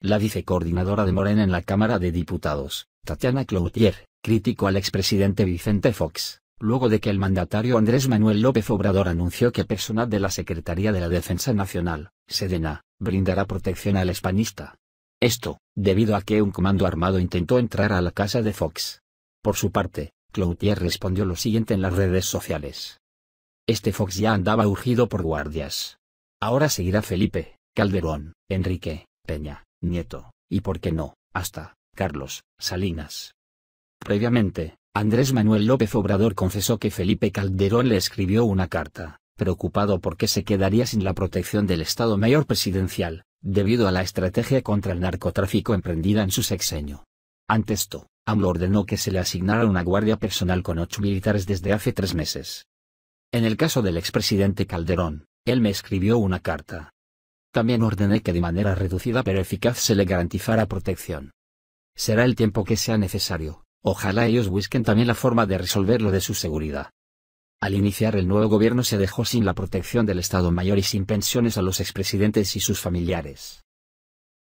La vicecoordinadora de Morena en la Cámara de Diputados, Tatiana Cloutier, criticó al expresidente Vicente Fox, luego de que el mandatario Andrés Manuel López Obrador anunció que personal de la Secretaría de la Defensa Nacional, Sedena, brindará protección al hispanista. Esto, debido a que un comando armado intentó entrar a la casa de Fox. Por su parte, Cloutier respondió lo siguiente en las redes sociales. Este Fox ya andaba urgido por guardias. Ahora seguirá Felipe, Calderón, Enrique, Peña, Nieto, y por qué no, hasta, Carlos, Salinas. Previamente, Andrés Manuel López Obrador confesó que Felipe Calderón le escribió una carta, preocupado porque se quedaría sin la protección del Estado Mayor Presidencial, debido a la estrategia contra el narcotráfico emprendida en su sexenio. Ante esto, AMLO ordenó que se le asignara una guardia personal con ocho militares desde hace tres meses. En el caso del expresidente Calderón, él me escribió una carta, también ordené que de manera reducida pero eficaz se le garantizara protección. Será el tiempo que sea necesario, ojalá ellos busquen también la forma de resolver lo de su seguridad. Al iniciar el nuevo gobierno se dejó sin la protección del Estado Mayor y sin pensiones a los expresidentes y sus familiares.